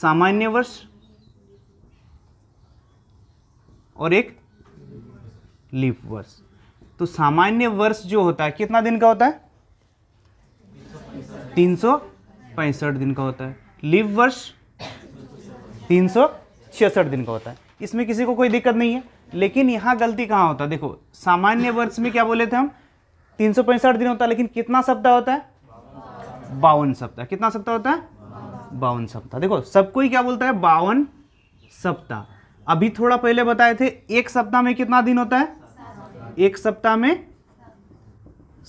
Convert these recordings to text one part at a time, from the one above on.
सामान्य वर्ष और एक लीप वर्ष तो सामान्य वर्ष जो होता है कितना दिन का होता है तीन सौ पैंसठ दिन का होता है लीप वर्ष तीन सौ छियासठ दिन का होता है इसमें किसी को कोई दिक्कत नहीं है लेकिन यहां गलती कहां होता है देखो सामान्य वर्ष में क्या बोले थे हम तीन दिन होता है लेकिन कितना सप्ताह होता है बावन सप्ताह कितना सप्ताह होता है बावन सप्ताह देखो सबको ही क्या बोलता है बावन सप्ताह अभी थोड़ा पहले बताए थे एक सप्ताह में कितना दिन होता है एक सप्ताह में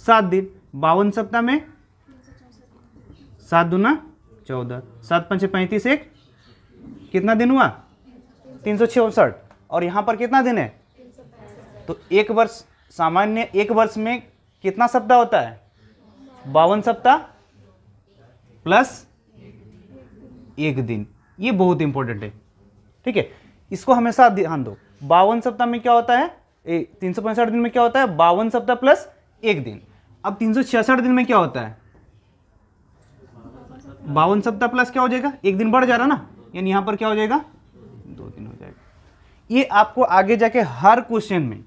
सात दिन बावन सप्ताह में सात दूना चौदह सात पंच पैंतीस एक कितना दिन हुआ तीन सौ छियासठ और यहाँ पर कितना दिन है तो एक वर्ष सामान्य एक वर्ष में कितना सप्ताह होता है बावन सप्ताह प्लस एक दिन ये बहुत इंपॉर्टेंट है ठीक है इसको हमेशा ध्यान दो बावन सप्ताह में क्या होता है ए, तीन दिन में क्या होता है बावन सप्ताह प्लस एक दिन अब तीन सौ छियासठ दिन में क्या होता है बावन सप्ताह प्लस क्या हो जाएगा एक दिन बढ़ जा रहा ना यानी यहां पर क्या हो जाएगा दो दिन हो जाएगा ये आपको आगे जाके हर क्वेश्चन में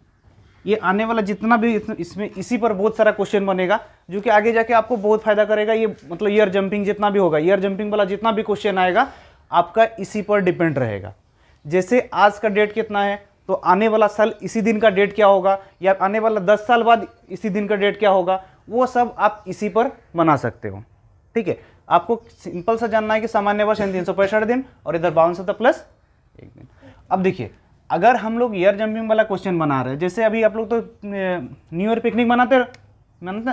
ये आने वाला जितना भी इसमें इसी पर बहुत सारा क्वेश्चन बनेगा जो कि आगे जाके आपको बहुत फायदा करेगा ये मतलब ईयर जंपिंग जितना भी होगा ईयर जंपिंग वाला जितना भी क्वेश्चन आएगा आपका इसी पर डिपेंड रहेगा जैसे आज का डेट कितना है तो आने वाला साल इसी दिन का डेट क्या होगा या आने वाला दस साल बाद इसी दिन का डेट क्या होगा वो सब आप इसी पर बना सकते हो ठीक है आपको सिंपल सा जानना है कि सामान्य वर्ष तीन सौ पैंसठ दिन और इधर बावन सत्तर प्लस एक दिन अब देखिए अगर हम लोग ईयर जंपिंग वाला क्वेश्चन बना रहे हैं जैसे अभी आप लोग तो न्यू ईयर पिकनिक मनाते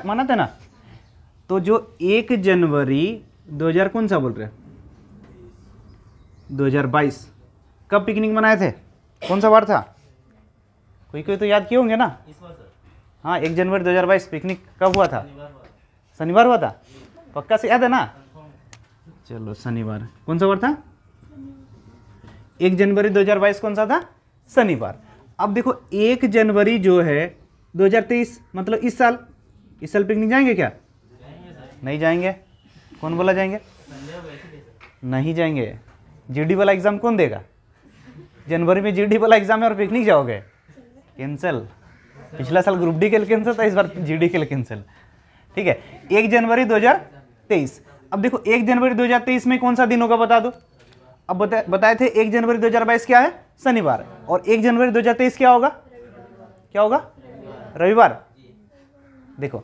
मनाते ना तो जो एक जनवरी दो हज़ार कौन सा बोल रहे दो हज़ार बाईस कब पिकनिक मनाए थे कौन सा बार था कोई कोई तो याद किए होंगे ना हाँ एक जनवरी 2022 पिकनिक कब हुआ था शनिवार हुआ था पक्का से याद है ना चलो शनिवार कौन सा बार था एक जनवरी 2022 कौन सा था शनिवार अब देखो एक जनवरी जो है 2023 मतलब इस साल इस साल पिकनिक जाएंगे क्या नहीं जाएंगे कौन बोला जाएंगे नहीं जाएंगे जीडी वाला एग्ज़ाम कौन देगा जनवरी में जीडी वाला एग्ज़ाम है और पिकनिक जाओगे कैंसिल पिछला साल ग्रुप डी के लिए कैंसिल था इस बार जीडी के लिए कैंसिल ठीक है एक जनवरी 2023 अब देखो एक जनवरी 2023 में कौन सा दिन होगा बता दो अब बता, बताए थे एक जनवरी 2022 क्या है शनिवार और एक जनवरी 2023 क्या होगा क्या होगा रविवार देखो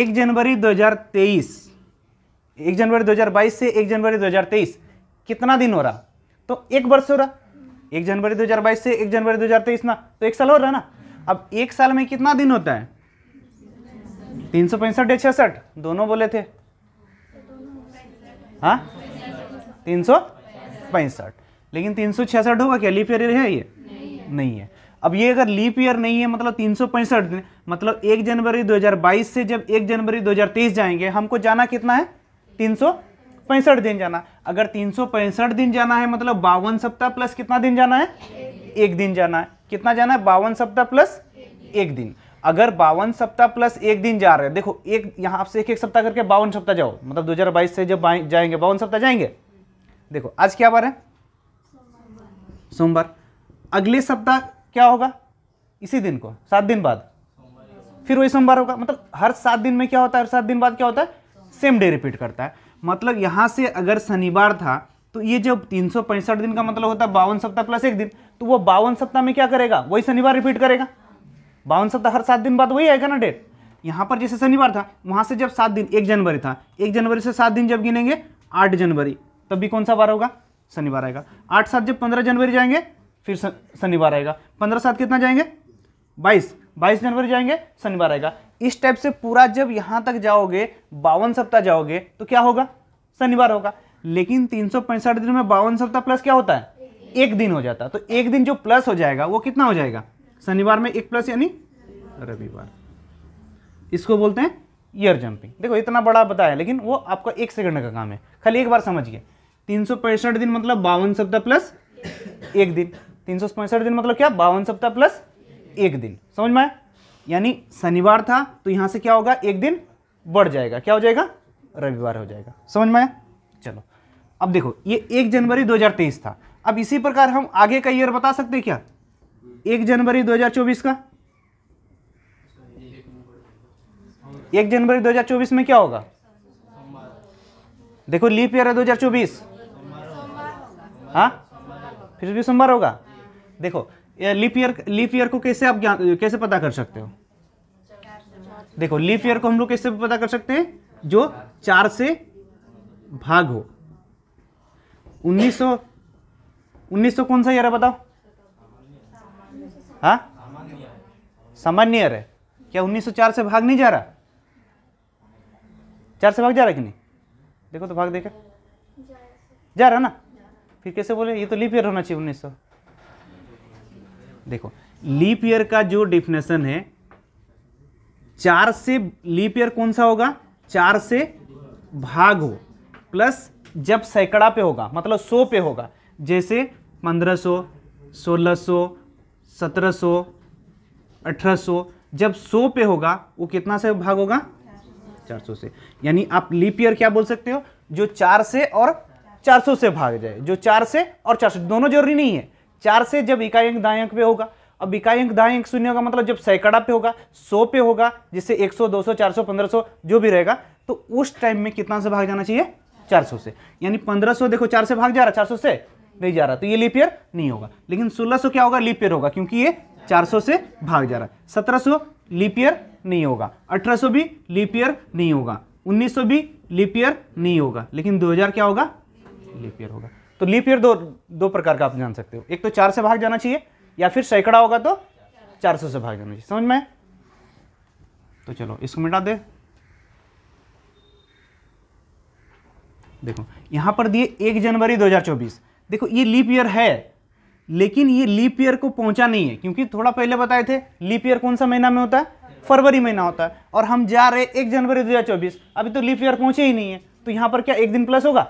एक जनवरी 2023 एक जनवरी 2022 से एक जनवरी 2023 कितना दिन हो रहा तो एक वर्ष हो रहा एक जनवरी 2022 से एक जनवरी 2023 ना तो एक साल हो रहा ना अब एक साल में कितना दिन होता है तीन सौ पैंसठ या छियासठ दोनों बोले थे हाँ तीन सौ पैंसठ लेकिन तीन सौ छियासठ होगा क्या लीप ईयर है ये नहीं है, नहीं है। अब ये अगर लीप ईयर नहीं है मतलब तीन दिन मतलब एक जनवरी 2022 से जब एक जनवरी 2023 जाएंगे हमको जाना कितना है तीन दिन जाना अगर तीन दिन जाना है मतलब बावन सप्ताह प्लस कितना दिन जाना है एक दिन जाना है कितना जाना है बावन सप्ताह प्लस एक दिन अगर बावन सप्ताह प्लस एक दिन जा रहे हैं देखो एक यहाँ आपसे एक एक सप्ताह करके बावन सप्ताह जाओ मतलब 2022 से जब जाएंगे बावन सप्ताह जाएंगे देखो आज क्या बार है सोमवार अगले सप्ताह क्या होगा इसी दिन को सात दिन बाद फिर वही सोमवार होगा मतलब हर सात दिन में क्या होता है हर सात दिन बाद क्या होता है सेम डे रिपीट करता है मतलब यहाँ से अगर शनिवार था तो ये जो तीन दिन का मतलब होता है बावन सप्ताह प्लस एक दिन तो वो बावन सप्ताह में क्या करेगा वही शनिवार रिपीट करेगा बावन सप्ताह हर सात दिन बाद वही आएगा ना डेट यहाँ पर जैसे शनिवार था वहाँ से जब सात दिन एक जनवरी था एक जनवरी से सात दिन जब गिनेंगे आठ जनवरी तब भी कौन सा बार होगा शनिवार आएगा आठ सात जब पंद्रह जनवरी जाएंगे फिर शनिवार आएगा पंद्रह सात कितना जाएंगे बाईस बाईस जनवरी जाएंगे शनिवार आएगा इस टाइप से पूरा जब यहां तक जाओगे बावन सप्ताह जाओगे तो क्या होगा शनिवार होगा लेकिन तीन दिन में बावन सप्ताह प्लस क्या होता है एक दिन हो जाता है तो एक दिन जो प्लस हो जाएगा वो कितना हो जाएगा शनिवार में एक प्लस यानी रविवार इसको बोलते हैं ईयर जंपिंग देखो इतना बड़ा बताया लेकिन वो आपका एक सेकंड का काम है खाली एक बार समझिए तीन दिन मतलब बावन सप्ताह प्लस एक दिन तीन दिन मतलब क्या बावन सप्ताह प्लस एक दिन समझ में यानी शनिवार था तो यहां से क्या होगा एक दिन बढ़ जाएगा क्या हो जाएगा रविवार हो जाएगा समझ में चलो अब देखो ये एक जनवरी 2023 था अब इसी प्रकार हम आगे का ईयर बता सकते क्या एक जनवरी 2024 का एक जनवरी 2024 में क्या होगा देखो लीप ईयर है 2024 हाँ फिर भी सोमवार होगा देखो लीप ईयर लीप ईयर को कैसे आप ज्ञान कैसे पता कर सकते हो देखो लीप ईयर को हम लोग कैसे पता कर सकते हैं जो चार से भाग हो 1900 1900 कौन सा ईयर है बताओ हाँ सामान्य ईयर है क्या 1904 से भाग नहीं जा रहा चार से भाग जा रहा है कि नहीं देखो तो भाग देखा जा रहा ना फिर कैसे बोले ये तो लीप ईयर होना चाहिए उन्नीस देखो लीप ईयर का जो डिफिनेशन है चार से लीप ईयर कौन सा होगा चार से भाग हो प्लस जब सैकड़ा पे होगा मतलब सौ पे होगा जैसे पंद्रह सौ सोलह सौ सत्रह सौ अठारह सौ जब सौ पे होगा वो कितना से भाग होगा चार सौ से यानी आप लीप ईयर क्या बोल सकते हो जो चार से और 400 से भाग जाए जो चार से और 400 दोनों जरूरी नहीं है चार से जब इकाई अंक दाएं अंक पे होगा अब इकाई अंक दाएं अंक शून्य होगा मतलब जब सैकड़ा पे होगा सौ पे होगा जिससे 100 200 400 1500 जो भी रहेगा तो उस टाइम में कितना से भाग जाना चाहिए 400 से यानी 1500 देखो चार से भाग जा रहा सौ से नहीं जा रहा तो ये लीप ईयर नहीं होगा लेकिन सोलह क्या होगा लीप ईयर होगा क्योंकि ये चार से भाग जा रहा है सत्रह लीप ईयर नहीं होगा अठारह भी लीप ईयर नहीं होगा 1900 भी लीप ईयर नहीं होगा लेकिन 2000 क्या होगा लीप ईयर होगा तो लीप ईयर दो दो प्रकार का आप जान सकते हो एक तो चार से भाग जाना चाहिए या फिर सैकड़ा होगा तो चार सौ से भाग जाना चाहिए समझ में तो चलो इसको मिटा दे देखो यहां पर दिए एक जनवरी 2024 देखो ये लीप ईयर है लेकिन ये लीप ईयर को पहुंचा नहीं है क्योंकि थोड़ा पहले बताए थे लीप ईयर कौन सा महीना में होता है फरवरी महीना होता है और हम जा रहे एक जनवरी 2024 अभी तो लीप ईयर पहुंचे ही नहीं है तो यहां पर क्या एक दिन प्लस होगा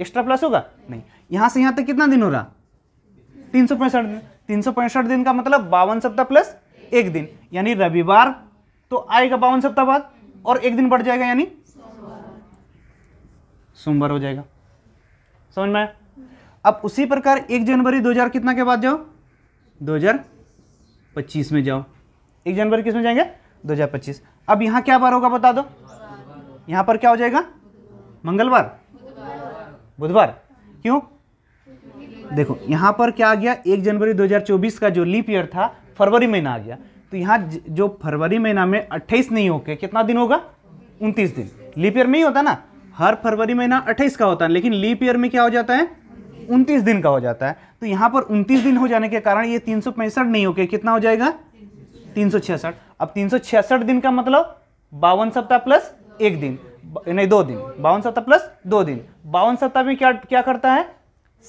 एक्स्ट्रा प्लस होगा नहीं यहाँ से यहाँ तक कितना दिन हो रहा तीन सौ पैंसठ दिन तीन सौ पैंसठ दिन का मतलब बावन सप्ताह प्लस एक दिन यानी रविवार तो आएगा बावन सप्ताह बाद और एक दिन बढ़ जाएगा यानी सोमवार हो जाएगा समझ में आया अब उसी प्रकार एक जनवरी 2000 कितना के बाद जाओ 2025 में जाओ एक जनवरी किस में जाएंगे 2025 अब यहां क्या बार होगा बता दो यहां पर क्या हो जाएगा मंगलवार बुधवार क्यों देखो यहाँ पर क्या आ गया एक जनवरी 2024 का जो लीप ईयर था फरवरी महीना आ गया तो यहाँ जो फरवरी महीना में 28 नहीं होके कितना दिन होगा 29 दिन लीप ईयर में ही होता ना हर फरवरी महीना 28 का होता है लेकिन लीप ईयर में क्या हो जाता है 29 दिन का हो जाता है तो यहाँ पर 29 दिन हो जाने के कारण ये तीन नहीं होके कितना हो जाएगा तीन अब तीन दिन का मतलब बावन सप्ताह प्लस एक दिन नहीं दो दिन बावन सप्ताह प्लस दो दिन बावन सप्ताह में क्या क्या करता है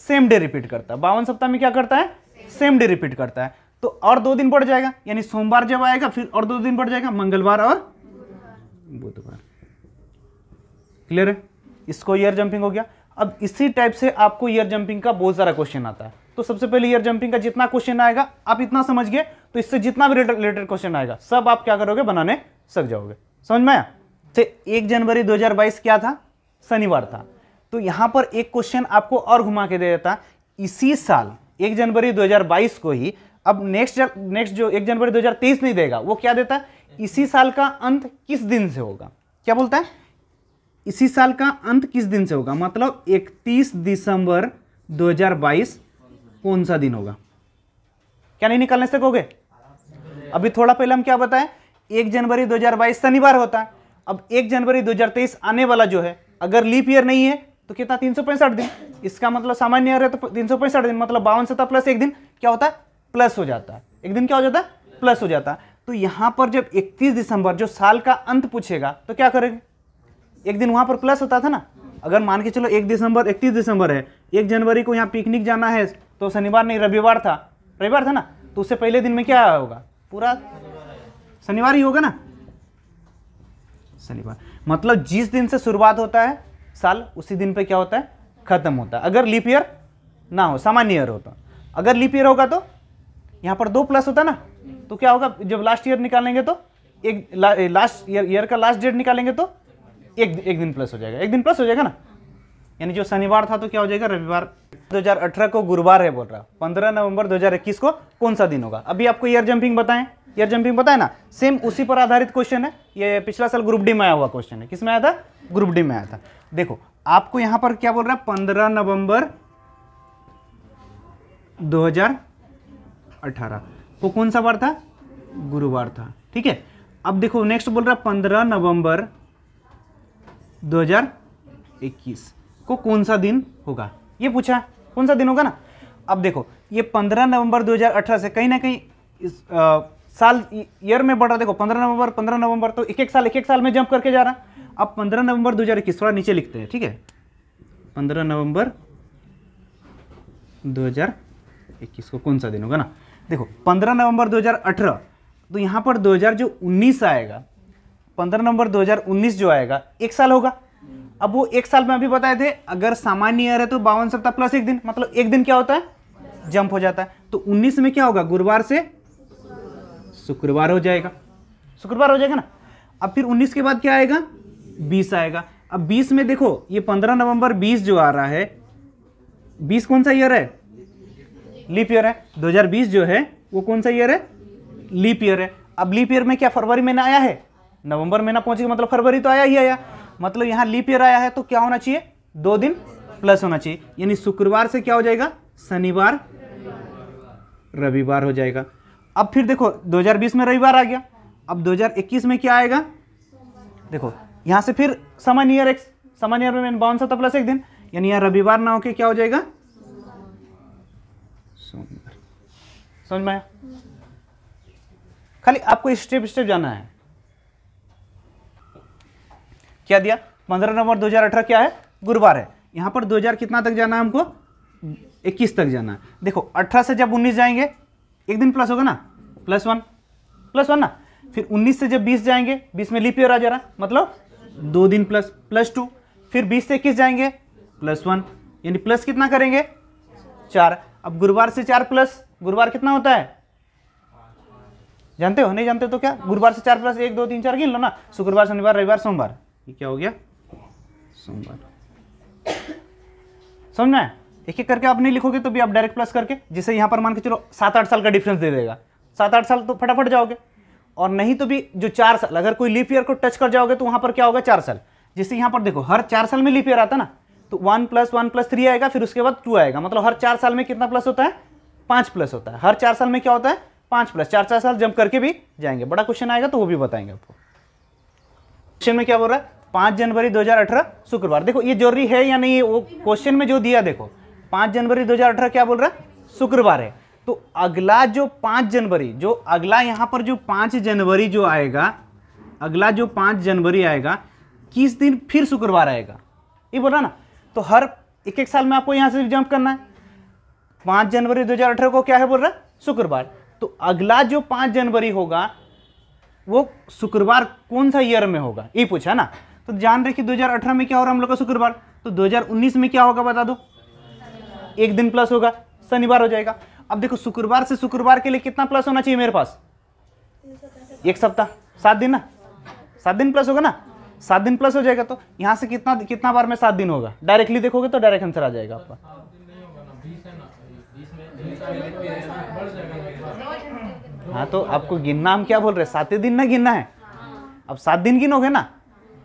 सेम डे रिपीट करता है बावन सप्ताह में क्या करता है सेम डे रिपीट करता है तो और दो दिन बढ़ जाएगा यानी सोमवार जब आएगा फिर और दो दिन बढ़ जाएगा मंगलवार और बुधवार क्लियर है इसको ईयर जंपिंग हो गया अब इसी टाइप से आपको ईयर जंपिंग का बहुत सारा क्वेश्चन आता है तो सबसे पहले ईयर जंपिंग का जितना क्वेश्चन आएगा आप इतना समझ गए तो इससे जितना भी रिलेटेड क्वेश्चन आएगा सब आप क्या करोगे बनाने सक जाओगे समझ में आया से एक जनवरी 2022 क्या था शनिवार था तो यहां पर एक क्वेश्चन आपको और घुमा के दे देता इसी साल एक जनवरी 2022 को ही अब नेक्स्ट नेक्स्ट जो एक जनवरी 2023 नहीं देगा वो क्या देता इसी साल का अंत किस दिन से होगा क्या बोलता है इसी साल का अंत किस दिन से होगा मतलब 31 दिसंबर 2022 कौन सा दिन होगा क्या नहीं निकालने से कहोगे अभी थोड़ा पहले हम क्या बताएं एक जनवरी 2022 शनिवार होता है अब एक जनवरी 2023 आने वाला जो है अगर लीप ईयर नहीं है तो कितना तीन दिन इसका मतलब सामान्य ईयर है तो तीन दिन मतलब बावन सत्ता प्लस एक दिन क्या होता है प्लस हो जाता है एक दिन क्या हो जाता है प्लस हो जाता है तो यहाँ पर जब 31 दिसंबर जो साल का अंत पूछेगा तो क्या करेंगे एक दिन वहां पर प्लस होता था ना अगर मान के चलो एक दिसंबर इकतीस दिसंबर है एक जनवरी को यहाँ पिकनिक जाना है तो शनिवार नहीं रविवार था रविवार था ना तो उससे पहले दिन में क्या होगा पूरा शनिवार ही होगा ना शनिवार मतलब जिस दिन से शुरुआत होता है साल उसी दिन पे क्या होता है खत्म होता है अगर लीप ईयर ना हो सामान्य ईयर होता अगर लीप ईयर होगा तो यहाँ पर दो प्लस होता ना तो क्या होगा जब लास्ट ईयर निकालेंगे तो एक ला, लास्ट ईयर ईयर का लास्ट डेट निकालेंगे तो एक एक दिन प्लस हो जाएगा एक दिन प्लस हो जाएगा ना यानी जो शनिवार था तो क्या हो जाएगा रविवार 2018 को गुरुवार है बोल रहा 15 नवंबर 2021 को कौन सा दिन होगा अभी आपको ईयर जंपिंग बताएं ईयर जंपिंग पता है ना सेम उसी पर आधारित क्वेश्चन है ये पिछला साल ग्रुप डी में आया हुआ क्वेश्चन है किस में आया था ग्रुप डी में आया था देखो आपको यहां पर क्या बोल रहा है पंद्रह नवंबर 2018 वो कौन सा बार था गुरुवार था ठीक है अब देखो नेक्स्ट बोल रहा है पंद्रह नवंबर 2021 को कौन सा दिन होगा ये पूछा कौन सा दिन होगा ना अब देखो ये पंद्रह नवंबर 2018 से कहीं ना कहीं इस आ, साल ईयर में बढ़ रहा देखो पंद्रह नवंबर पंद्रह नवंबर तो एक एक साल एक एक साल में जंप करके जा रहा अब पंद्रह नवंबर दो हज़ार इक्कीस थोड़ा नीचे लिखते हैं ठीक है पंद्रह नवंबर दो हज़ार इक्कीस को कौन सा दिन होगा ना देखो पंद्रह नवंबर दो हज़ार अठारह तो यहाँ पर दो हज़ार जो उन्नीस आएगा पंद्रह नवंबर दो हज़ार उन्नीस जो आएगा एक साल होगा अब वो एक साल में अभी बताए थे अगर सामान्य ईयर है तो बावन सप्ताह प्लस एक दिन मतलब एक दिन क्या होता है जंप हो जाता है तो उन्नीस में क्या होगा गुरुवार से शुक्रवार हो जाएगा शुक्रवार हो जाएगा ना अब फिर 19 के बाद क्या आएगा 20 आएगा अब 20 में देखो ये 15 नवंबर 20 जो आ रहा है 20 कौन सा ईयर है लीप ईयर है 2020 जो है वो कौन सा ईयर है लीप ईयर है अब लीप ईयर में क्या फरवरी महीना आया है नवंबर महीना पहुंचेगा मतलब फरवरी तो आया ही आया मतलब यहाँ लीप ईयर आया है तो क्या होना चाहिए दो दिन प्लस होना चाहिए यानी शुक्रवार से क्या हो जाएगा शनिवार रविवार हो जाएगा अब फिर देखो 2020 में रविवार आ गया अब 2021 में क्या आएगा देखो यहाँ से फिर समान ईयर एक्स समान ईयर में बावन सौ प्लस एक दिन यानी यहाँ रविवार ना होके क्या हो जाएगा सोमवार समझ में खाली आपको स्टेप स्टेप जाना है क्या दिया पंद्रह नवंबर 2018 क्या है गुरुवार है यहाँ पर 2000 कितना तक जाना है हमको 21 तक जाना है देखो 18 से जब 19 जाएंगे एक दिन प्लस होगा ना प्लस वन प्लस वन ना फिर 19 से जब 20 जाएंगे 20 में लिप ईयर आ जा रहा मतलब दो दिन प्लस प्लस टू फिर 20 से इक्कीस जाएंगे प्लस वन यानी प्लस कितना करेंगे चार अब गुरुवार से चार प्लस गुरुवार कितना होता है जानते हो नहीं जानते तो क्या गुरुवार से चार प्लस एक दो तीन चार गिन लो ना शुक्रवार शनिवार रविवार सोमवार ये क्या हो गया सोमवार समझना है एक एक करके आप नहीं लिखोगे तो भी आप डायरेक्ट प्लस करके जिसे यहाँ पर मान के चलो सात आठ साल का डिफरेंस दे देगा सात आठ साल तो फटाफट जाओगे और नहीं तो भी जो चार साल अगर कोई लीप ईयर को टच कर जाओगे तो वहाँ पर क्या होगा चार साल जैसे यहाँ पर देखो हर चार साल में लीप ईयर आता ना तो one plus one plus three आएगा फिर उसके बाद टू आएगा मतलब हर चार साल में कितना प्लस होता है पाँच प्लस होता है हर चार साल में क्या होता है पाँच प्लस चार चार साल जंप करके भी जाएंगे बड़ा क्वेश्चन आएगा तो वो भी बताएंगे आपको क्वेश्चन में क्या बोल रहा है पाँच जनवरी दो शुक्रवार देखो ये जरूरी है या नहीं वो क्वेश्चन में जो दिया देखो पांच जनवरी 2018 क्या बोल रहा है शुक्रवार है तो अगला जो पांच जनवरी जो अगला यहां पर जो पांच जनवरी जो आएगा अगला जो पांच जनवरी आएगा किस दिन फिर शुक्रवार आएगा ये बोला ना तो हर एक एक साल में आपको यहां से जंप करना है पांच जनवरी 2018 को क्या है बोल रहा है शुक्रवार तो अगला जो पांच जनवरी होगा वो शुक्रवार कौन सा ईयर में होगा ये पूछा ना तो जान रहे कि 2018 में क्या हो रहा है हम लोग का शुक्रवार तो 2019 में क्या होगा बता दो एक दिन प्लस होगा शनिवार हो जाएगा अब देखो शुक्रवार से शुक्रवार के लिए कितना प्लस होना चाहिए मेरे पास एक सप्ताह सात दिन ना सात दिन प्लस होगा ना सात दिन प्लस हो जाएगा तो यहाँ से कितना कितना बार में सात दिन होगा डायरेक्टली देखोगे तो डायरेक्ट आंसर आ जाएगा आपका हाँ तो आपको गिनना हम क्या बोल रहे हैं सात दिन ना गिनना है अब सात दिन गिनोगे ना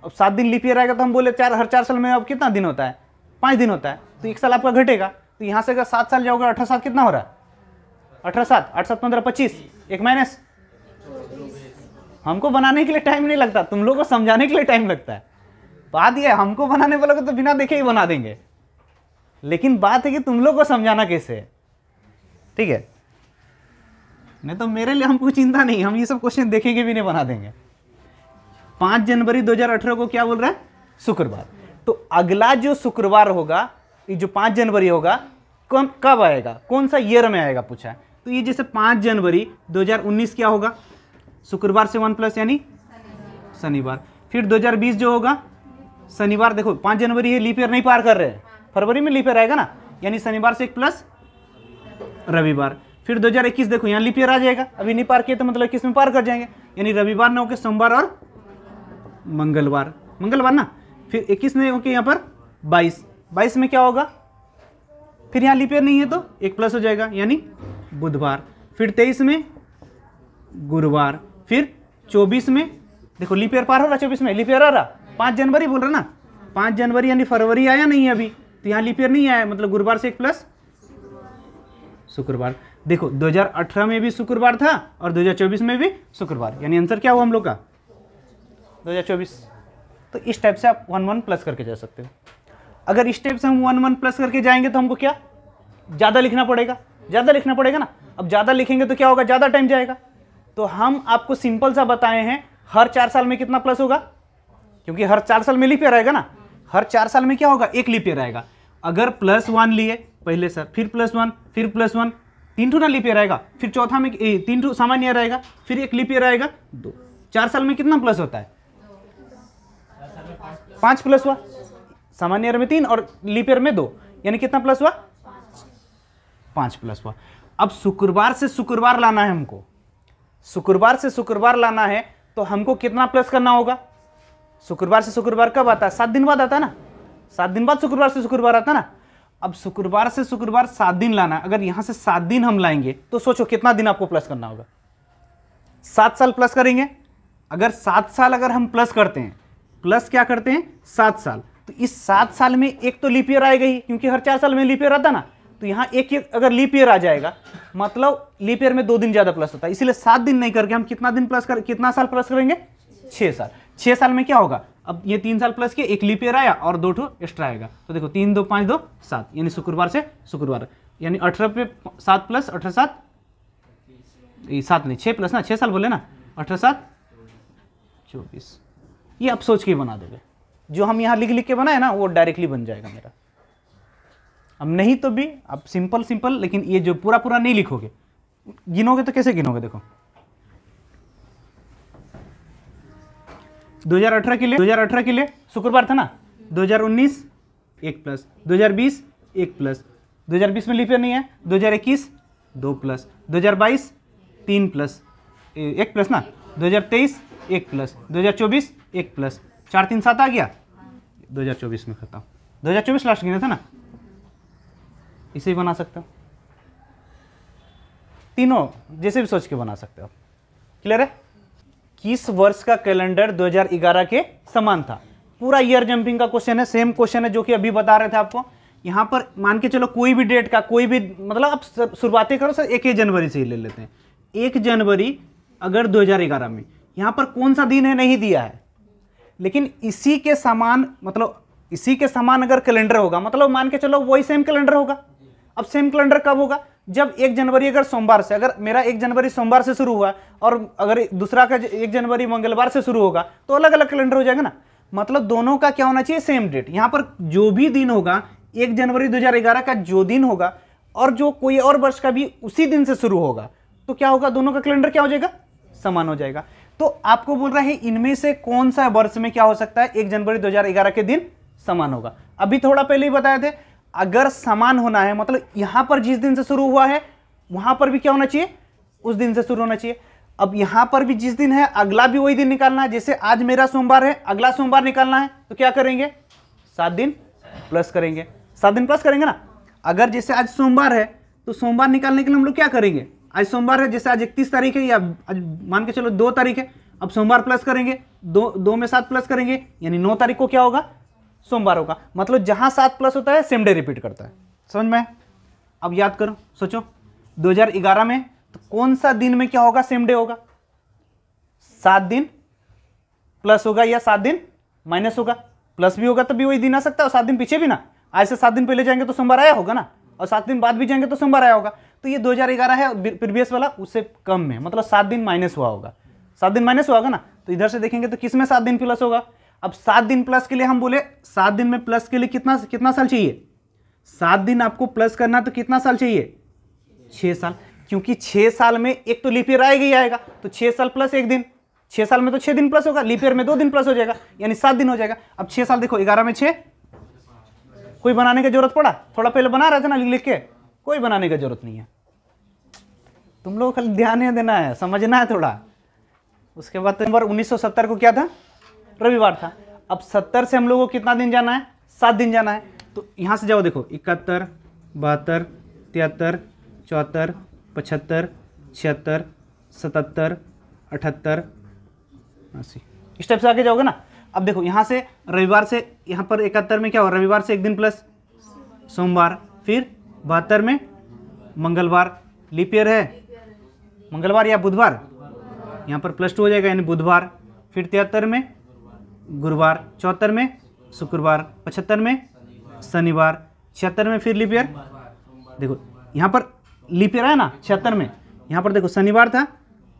अब सात दिन लिपियर आएगा तो हम बोले चार हर चार साल में अब कितना दिन होता है पाँच दिन होता है तो एक साल आपका घटेगा तो यहाँ से अगर सात साल जाओगे अठारह सात कितना हो रहा है अठारह सात आठ सात पंद्रह पच्चीस एक माइनस हमको बनाने के लिए टाइम नहीं लगता तुम लोग को समझाने के लिए टाइम लगता है बात यह हमको बनाने वालों को तो बिना देखे ही बना देंगे लेकिन बात है कि तुम लोग को समझाना कैसे है ठीक है नहीं तो मेरे लिए हमको चिंता नहीं हम ये सब क्वेश्चन देखेंगे भी नहीं बना देंगे पाँच जनवरी 2018 को क्या बोल रहा है शुक्रवार तो अगला जो शुक्रवार होगा जो पाँच जनवरी होगा कौन कब आएगा कौन सा ईयर में आएगा पूछा है तो ये जैसे पाँच जनवरी 2019 क्या होगा शुक्रवार से वन प्लस यानी शनिवार फिर 2020 जो होगा शनिवार देखो पाँच जनवरी है लीप नहीं पार कर रहे फरवरी में लीप आएगा ना यानी शनिवार से एक प्लस रविवार फिर 2021 देखो यहाँ लिपियर आ जाएगा अभी नहीं पार किया तो मतलब किस में पार कर जाएंगे यानी रविवार ना होके सोमवार और मंगलवार मंगलवार ना फिर इक्कीस नहीं होके यहाँ पर बाईस बाईस में क्या होगा फिर यहाँ लिपियर नहीं है तो एक प्लस हो जाएगा यानी बुधवार फिर तेईस में गुरुवार फिर चौबीस में देखो लिपियर पार हो रहा चौबीस में लिपियर आ रहा पाँच जनवरी बोल रहा ना पाँच जनवरी यानी फरवरी आया नहीं है अभी तो यहाँ लिपियर नहीं आया मतलब गुरुवार से एक प्लस शुक्रवार देखो 2018 में भी शुक्रवार था और 2024 में भी शुक्रवार यानी आंसर क्या हुआ हम लोग का 2024 तो इस टाइप से आप वन वन प्लस करके जा सकते हो अगर स्टेप से हम वन वन प्लस करके जाएंगे तो हमको क्या ज़्यादा लिखना पड़ेगा ज़्यादा लिखना पड़ेगा ना अब ज़्यादा लिखेंगे तो क्या होगा ज़्यादा टाइम जाएगा तो हम आपको सिंपल सा बताए हैं हर चार साल में कितना प्लस होगा क्योंकि हर चार साल में लिपिया रहेगा आएगा ना हर चार साल में क्या होगा एक लिपिया रहेगा आएगा अगर प्लस वन लिए पहले सर फिर प्लस वन फिर प्लस वन तीन टू ना लिपिया रहेगा आएगा फिर चौथा में तीन टू सामान्य रहेगा फिर एक लिपिया रहेगा आएगा दो चार साल में कितना प्लस होता है पाँच प्लस हुआ सामान्य ईयर में तीन और लीप ईयर में दो यानी कितना प्लस हुआ पांच प्लस हुआ अब शुक्रवार से शुक्रवार लाना है हमको शुक्रवार से शुक्रवार लाना है तो हमको कितना प्लस करना होगा शुक्रवार से शुक्रवार कब आता है सात दिन बाद आता है ना सात दिन बाद शुक्रवार से शुक्रवार आता है ना अब शुक्रवार से शुक्रवार सात दिन लाना अगर यहां से सात दिन हम लाएंगे तो सोचो कितना दिन आपको प्लस करना होगा सात साल प्लस करेंगे अगर सात साल अगर हम प्लस करते हैं प्लस क्या करते हैं सात साल तो इस सात साल में एक तो लीप ईयर आएगा ही क्योंकि हर चार साल में लीप ईयर आता ना तो यहाँ एक एक अगर लीप ईयर आ जाएगा मतलब लीप ईयर में दो दिन ज़्यादा प्लस होता है इसीलिए सात दिन नहीं करके हम कितना दिन प्लस कर कितना साल प्लस करेंगे छः साल छः साल में क्या होगा अब ये तीन साल प्लस के एक लीप ईयर आया और दो ठो एक्स्ट्रा आएगा तो देखो तीन दो पाँच दो सात यानी शुक्रवार से शुक्रवार यानी अठारह पे सात प्लस अठारह सात सात नहीं छः प्लस ना छः साल बोले ना अठारह सात चौबीस ये आप सोच के बना देगा जो हम यहाँ लिख लिख के बनाए ना वो डायरेक्टली बन जाएगा मेरा अब नहीं तो भी आप सिंपल सिंपल लेकिन ये जो पूरा पूरा नहीं लिखोगे गिनोगे तो कैसे गिनोगे देखो 2018 के लिए 2018 के लिए शुक्रवार था ना 2019 एक प्लस 2020 एक प्लस 2020 में लिखे नहीं है 2021 दो प्लस 2022 तीन प्लस एक प्लस ना 2023 एक प्लस 2024 एक प्लस चार तीन सात आ गया 2024 में खत्म 2024 लास्ट गिना था ना इसे ही बना सकते हो तीनों जैसे भी सोच के बना सकते हो क्लियर है किस वर्ष का कैलेंडर 2011 के समान था पूरा ईयर जंपिंग का क्वेश्चन है सेम क्वेश्चन है जो कि अभी बता रहे थे आपको यहाँ पर मान के चलो कोई भी डेट का कोई भी मतलब आप शुरुआत करो सर एक ही जनवरी से ही ले लेते हैं एक जनवरी अगर 2011 में यहाँ पर कौन सा दिन है नहीं दिया है लेकिन इसी के समान मतलब इसी के समान अगर कैलेंडर होगा मतलब मान के चलो वही सेम कैलेंडर होगा अब सेम कैलेंडर कब होगा जब एक जनवरी अगर सोमवार से अगर मेरा एक जनवरी सोमवार से शुरू हुआ और अगर दूसरा का एक जनवरी मंगलवार से शुरू होगा तो अलग अलग कैलेंडर हो जाएगा ना मतलब दोनों का क्या होना चाहिए सेम डेट यहाँ पर जो भी दिन होगा एक जनवरी 2011 का जो दिन होगा और जो कोई और वर्ष का भी उसी दिन से शुरू होगा तो क्या होगा दोनों का कैलेंडर क्या हो जाएगा समान हो जाएगा तो आपको बोल रहा है इनमें से कौन सा वर्ष में क्या हो सकता है एक जनवरी 2011 के दिन समान होगा अभी थोड़ा पहले ही बताया थे अगर समान होना है मतलब यहां पर जिस दिन से शुरू हुआ है वहां पर भी क्या होना चाहिए उस दिन से शुरू होना चाहिए अब यहां पर भी जिस दिन है अगला भी वही दिन निकालना है जैसे आज मेरा सोमवार है अगला सोमवार निकालना है तो क्या करेंगे सात दिन प्लस करेंगे सात दिन प्लस करेंगे ना अगर जैसे आज सोमवार है तो सोमवार निकालने के लिए हम लोग क्या करेंगे आज सोमवार है जैसे आज इकतीस तारीख है या आज मान के चलो दो तारीख है अब सोमवार प्लस करेंगे दो दो में सात प्लस करेंगे यानी नौ तारीख को क्या होगा सोमवार होगा मतलब जहां सात प्लस होता है सेम डे रिपीट करता है समझ में अब याद करो सोचो 2011 में तो कौन सा दिन में क्या होगा सेम डे होगा सात दिन प्लस होगा या सात दिन माइनस होगा प्लस भी होगा तो भी वही दिन आ सकता है और सात दिन पीछे भी ना आज से सात दिन पहले जाएंगे तो सोमवार आया होगा ना और सात दिन बाद भी जाएंगे तो सोमवार आया होगा तो ये 2011 है प्रीवियस वाला उससे कम में मतलब सात दिन माइनस हुआ होगा सात दिन माइनस हुआ होगा ना तो इधर से देखेंगे तो किस में सात दिन प्लस होगा अब सात दिन प्लस के लिए हम बोले सात दिन में प्लस के लिए कितना कितना साल चाहिए सात दिन आपको प्लस करना तो कितना साल चाहिए छः साल क्योंकि छः साल में एक तो लिपियर आएगा ही आएगा तो छः साल प्लस एक दिन छः साल में तो छः दिन प्लस होगा लिपियर में दो दिन प्लस हो जाएगा यानी सात दिन हो जाएगा अब छः साल देखो ग्यारह में छः कोई बनाने की जरूरत पड़ा थोड़ा पहले बना रहे थे ना लिख के कोई बनाने की ज़रूरत नहीं है तुम लोग खाली ध्यान देना है समझना है थोड़ा उसके बाद नंबर 1970 को क्या था रविवार था अब 70 से हम लोगों को कितना दिन जाना है सात दिन जाना है तो यहाँ से जाओ देखो इकहत्तर बहत्तर तिहत्तर चौहत्तर पचहत्तर छिहत्तर सतहत्तर अठहत्तर अस्सी इस टाइप से आगे जाओगे ना अब देखो यहाँ से रविवार से यहाँ पर इकहत्तर में क्या हो रविवार से एक दिन प्लस सोमवार फिर बहत्तर में मंगलवार लीप ईयर है मंगलवार या बुधवार यहाँ पर प्लस टू हो जाएगा यानी बुधवार फिर तिहत्तर में गुरुवार चौहत्तर में शुक्रवार पचहत्तर में शनिवार छिहत्तर में फिर लिपियर देखो यहाँ पर लिपियर है ना छिहत्तर में यहाँ पर देखो शनिवार था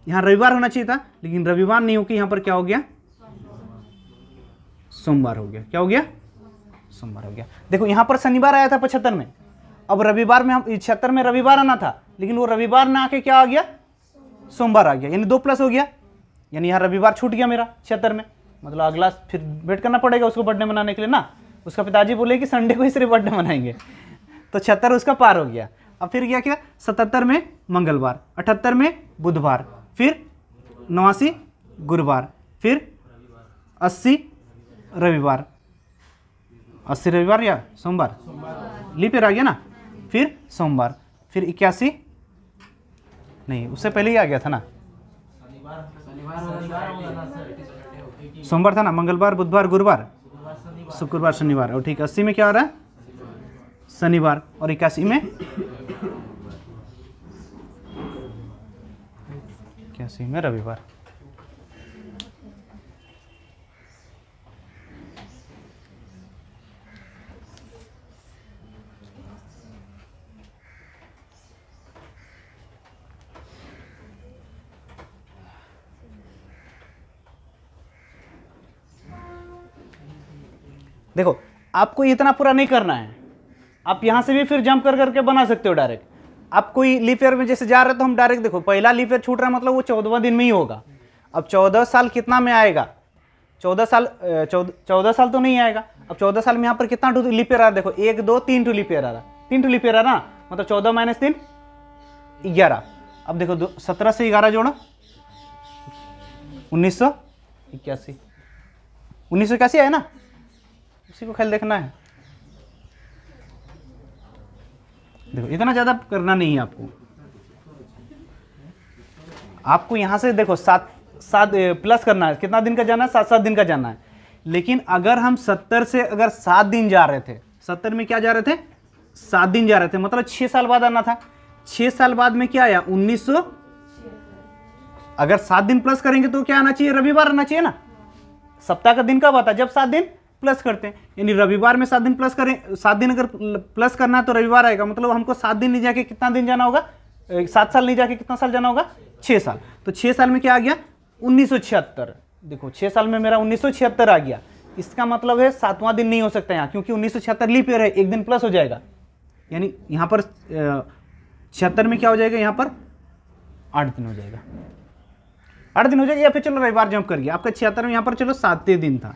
यहाँ रविवार होना चाहिए था लेकिन रविवार नहीं होकर यहाँ पर क्या हो गया सोमवार हो गया क्या हो गया सोमवार हो गया देखो यहाँ पर शनिवार आया था पचहत्तर में अब रविवार में हम छिहत्तर में रविवार आना था लेकिन वो रविवार ना आके क्या आ गया सोमवार आ गया यानी दो प्लस हो गया यानी यहाँ रविवार छूट गया मेरा छिहत्तर में मतलब अगला फिर वेट करना पड़ेगा उसको बर्थडे मनाने के लिए ना उसका पिताजी बोले कि संडे को ही सिर्फ बर्थडे मनाएंगे तो छिहत्तर उसका पार हो गया अब फिर क्या क्या सतहत्तर में मंगलवार अठहत्तर में बुधवार फिर नवासी गुरुवार फिर अस्सी रविवार अस्सी रविवार या सोमवार लिपेर आ गया ना फिर सोमवार फिर इक्यासी नहीं उससे पहले ही आ गया था ना सोमवार था ना मंगलवार बुधवार गुरुवार शुक्रवार शनिवार और ठीक अस्सी में क्या हो रहा है शनिवार और इक्यासी में इक्यासी में रविवार आपको इतना पूरा नहीं करना है आप यहाँ से भी फिर जंप कर करके बना सकते हो डायरेक्ट आप कोई लीप ईयर में जैसे जा रहे हो तो हम डायरेक्ट देखो पहला लीप ईयर छूट रहा है मतलब वो चौदहवा दिन में ही होगा अब चौदह साल कितना में आएगा चौदह साल चौदह साल तो नहीं आएगा अब चौदह साल में यहाँ पर कितना टू लीप ईयर आ रहा देखो एक दो तीन टू लीप ईयर आ रहा तीन टू लीप ईयर आ रहा मतलब चौदह माइनस तीन ग्यारह अब देखो दो सत्रह से ग्यारह जोड़ो उन्नीस सौ इक्यासी उन्नीस सौ इक्यासी आया ना उसी को खेल देखना है देखो इतना ज़्यादा करना नहीं है आपको आपको यहां से देखो सात सात प्लस करना है कितना दिन का जाना है सात सात दिन का जाना है लेकिन अगर हम सत्तर से अगर सात दिन जा रहे थे सत्तर में क्या जा रहे थे सात दिन जा रहे थे मतलब छह साल बाद आना था छह साल बाद में क्या आया उन्नीस सौ अगर सात दिन प्लस करेंगे तो क्या आना चाहिए रविवार आना चाहिए ना सप्ताह का दिन कब आता जब सात दिन प्लस करते हैं यानी रविवार में सात दिन प्लस करें सात दिन अगर प्लस करना है तो रविवार आएगा मतलब हमको सात दिन नहीं जाके कितना दिन जाना होगा सात साल नहीं जाके कितना साल जाना होगा छः साल तो छः साल में क्या आ गया उन्नीस देखो छः साल में मेरा उन्नीस आ गया इसका मतलब है सातवां दिन नहीं हो सकता यहाँ क्योंकि उन्नीस सौ लीप है एक दिन प्लस हो जाएगा यानी यहाँ पर छिहत्तर में क्या हो जाएगा यहाँ पर आठ दिन हो जाएगा आठ दिन हो जाएगा या फिर चलो रविवार जंप कर गया आपका छिहत्तर में यहाँ पर चलो सातवें दिन था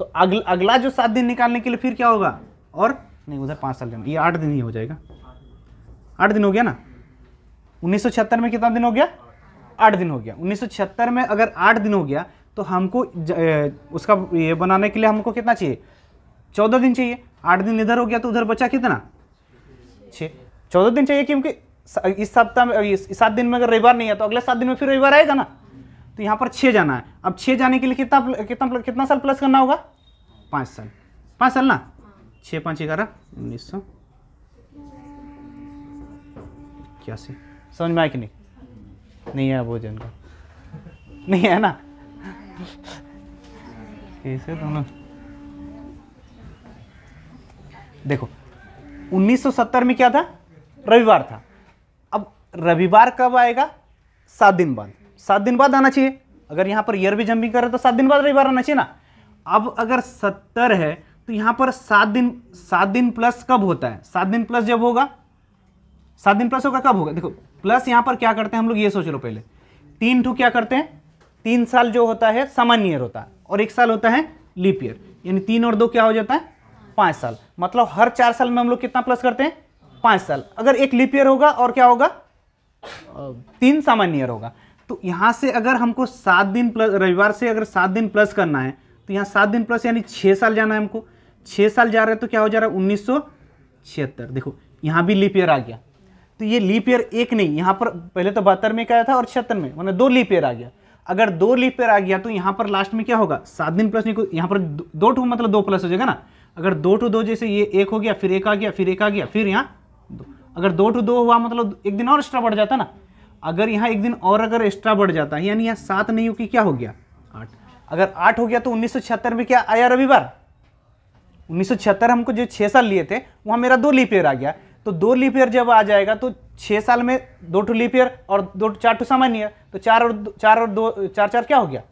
तो अगल अगला जो सात दिन निकालने के लिए फिर क्या होगा और नहीं उधर पाँच साल ये आठ दिन ही हो जाएगा आठ दिन हो गया ना उन्नीस में कितना दिन हो गया आठ दिन हो गया उन्नीस में अगर आठ दिन हो गया तो हमको उसका ये बनाने के लिए हमको कितना चाहिए चौदह दिन चाहिए आठ दिन इधर हो गया तो उधर बचा कितना छः चौदह दिन चाहिए क्योंकि इस सप्ताह में सात दिन में अगर रविवार नहीं है तो अगले सात दिन में फिर रविवार आएगा ना तो यहाँ पर छः जाना है अब छः जाने के लिए कितना कितना कितना साल प्लस करना होगा पाँच साल पाँच साल ना छः पाँच ग्यारह उन्नीस सौ इक्यासी समझ में आए कि नहीं नहीं आया भोजन का नहीं है ना कैसे दोनों तो देखो 1970 में क्या था रविवार था अब रविवार कब आएगा सात दिन बाद सात दिन बाद आना चाहिए अगर यहाँ पर ईयर भी जंपिंग कर रहे तो सात दिन बाद रविवार आना चाहिए ना अब अगर सत्तर है तो यहाँ पर सात दिन सात दिन प्लस कब होता है सात दिन प्लस जब होगा सात दिन प्लस होगा कब होगा देखो प्लस यहाँ पर क्या करते हैं हम लोग ये सोच लो पहले तीन टू क्या करते हैं तीन साल जो होता है सामान्य ईयर होता है और एक साल होता है लीप ईयर यानी तीन और दो क्या हो जाता है पाँच साल मतलब हर चार साल में हम लोग कितना प्लस करते हैं पाँच साल अगर एक लीप ईयर होगा और क्या होगा तीन सामान्य ईयर होगा तो यहाँ से अगर हमको सात दिन प्लस रविवार से अगर सात दिन प्लस करना है तो यहाँ सात दिन प्लस यानी छः साल जाना है हमको छः साल जा रहे हैं तो क्या हो जा रहा है उन्नीस देखो यहाँ भी लीप ईयर आ गया तो ये लीप ईयर एक नहीं यहाँ पर पहले तो बहत्तर में क्या था और छिहत्तर में मतलब दो लीप ईयर आ गया अगर दो लीप ईयर आ गया तो यहाँ पर लास्ट में क्या होगा सात दिन प्लस नहीं यहाँ पर दो टू मतलब दो प्लस हो जाएगा ना अगर दो टू दो जैसे ये एक हो गया फिर एक आ गया फिर एक आ गया फिर यहाँ दो अगर दो टू दो हुआ मतलब एक दिन और एक्स्ट्रा बढ़ जाता ना अगर यहाँ एक दिन और अगर एक्स्ट्रा बढ़ जाता है यानी यहाँ सात नहीं कि क्या हो गया आठ अगर आठ हो गया तो उन्नीस में क्या आया रविवार उन्नीस हमको जो छः साल लिए थे वहाँ मेरा दो लीप ईयर आ गया तो दो लीप ईयर जब आ जाएगा तो छः साल में दो टू लीप ईयर और दो चार टू सामान्य तो चार और चार और दो चार चार क्या हो गया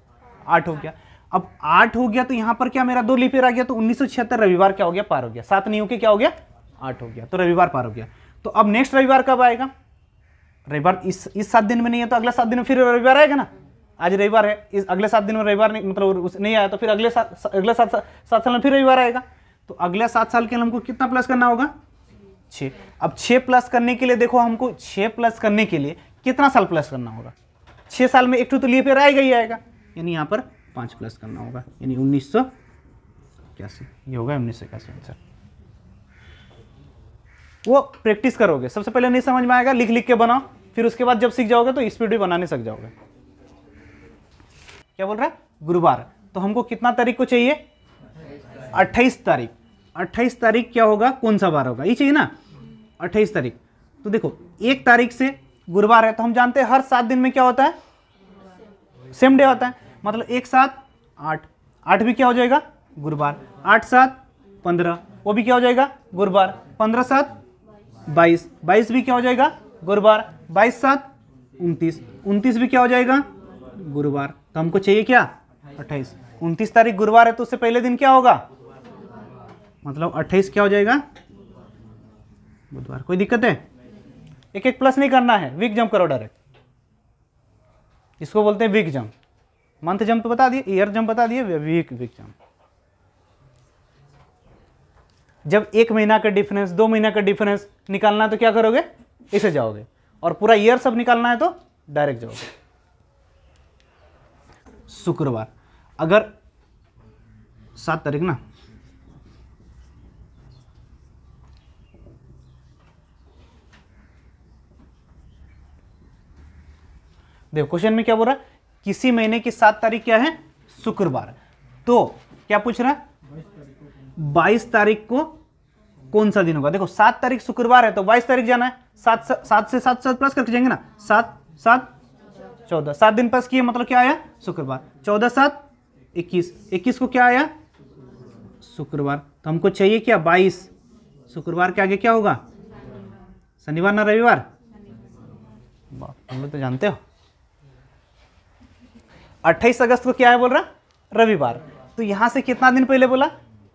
आठ हो गया अब आठ हो गया तो यहाँ पर क्या मेरा दो लीप ईयर आ गया तो उन्नीस रविवार क्या हो गया पार हो गया सात नहीं हो क्या हो गया आठ हो गया तो रविवार पार हो गया तो अब नेक्स्ट रविवार कब आएगा रविवार इस इस सात दिन में नहीं है तो अगले सात दिन में फिर रविवार आएगा ना आज रविवार है इस अगले सात दिन में रविवार नहीं मतलब उस नहीं आया तो फिर अगले सात अगले सात सात साल में फिर रविवार आएगा तो अगले सात साल के लिए हमको कितना प्लस करना होगा छः अब छः प्लस करने के लिए देखो हमको छः प्लस करने के लिए कितना साल प्लस करना होगा छः साल में एक टू तो लिए फिर आएगा ही आएगा यानी यहाँ पर पाँच प्लस करना होगा यानी उन्नीस सौ इक्यासी ये होगा उन्नीस सौ इक्यासी आंसर वो प्रैक्टिस करोगे सबसे पहले नहीं समझ में आएगा लिख लिख के बनाओ फिर उसके बाद जब सीख जाओगे तो स्पीड भी बनाने सक जाओगे क्या बोल रहा है गुरुवार तो हमको कितना तारीख को चाहिए अट्ठाईस तारीख अट्ठाईस तारीख क्या होगा कौन सा बार होगा ये चाहिए ना अट्ठाईस तारीख तो देखो एक तारीख से गुरुवार है तो हम जानते हैं हर सात दिन में क्या होता है सेम डे होता है मतलब एक सात आठ आठ भी क्या हो जाएगा गुरुवार आठ सात पंद्रह वो भी क्या हो जाएगा गुरुवार पंद्रह सात बाईस बाईस भी क्या हो जाएगा गुरुवार बाईस सात उनतीस उनतीस भी क्या हो जाएगा गुरुवार तो हमको चाहिए क्या अट्ठाईस उनतीस तारीख गुरुवार है तो उससे पहले दिन क्या होगा मतलब अट्ठाईस क्या हो जाएगा बुधवार कोई दिक्कत है एक एक प्लस नहीं करना है वीक जंप करो डायरेक्ट इसको बोलते हैं वीक जंप मंथ जंप बता दिए ईयर जंप बता दिए वीक वीक जंप जब एक महीना का डिफरेंस दो महीना का डिफरेंस निकालना तो क्या करोगे इसे जाओगे और पूरा ईयर सब निकालना है तो डायरेक्ट जाओगे शुक्रवार अगर सात तारीख ना देखो क्वेश्चन में क्या बोल रहा है किसी महीने की सात तारीख क्या है शुक्रवार तो क्या पूछ रहा है बाईस तारीख को कौन सा दिन होगा देखो सात तारीख शुक्रवार है तो बाईस तारीख जाना है सात सात से सात सात प्लस करके जाएंगे ना सात सात चौदह सात दिन प्लस किए मतलब क्या आया शुक्रवार चौदह सात इक्कीस इक्कीस को क्या आया शुक्रवार तो हमको चाहिए क्या बाईस शुक्रवार के आगे क्या होगा शनिवार ना रविवार हम लोग तो जानते हो अट्ठाईस अगस्त को क्या है बोल रहा रविवार तो यहां से कितना दिन पहले बोला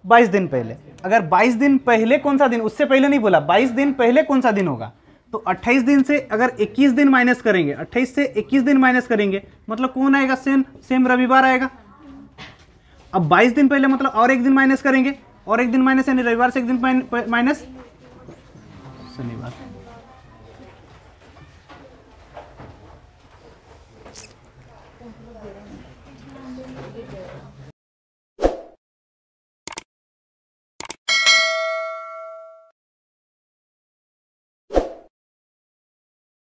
बाईस दिन पहले अगर बाईस दिन पहले कौन सा दिन उससे पहले नहीं बोला बाईस दिन पहले कौन सा दिन होगा तो 28 दिन से अगर 21 दिन माइनस करेंगे 28 से 21 दिन माइनस करेंगे मतलब कौन आएगा सेम सेम रविवार आएगा अब 22 दिन पहले मतलब और एक दिन माइनस करेंगे और एक दिन माइनस यानी रविवार से एक दिन माइनस शनिवार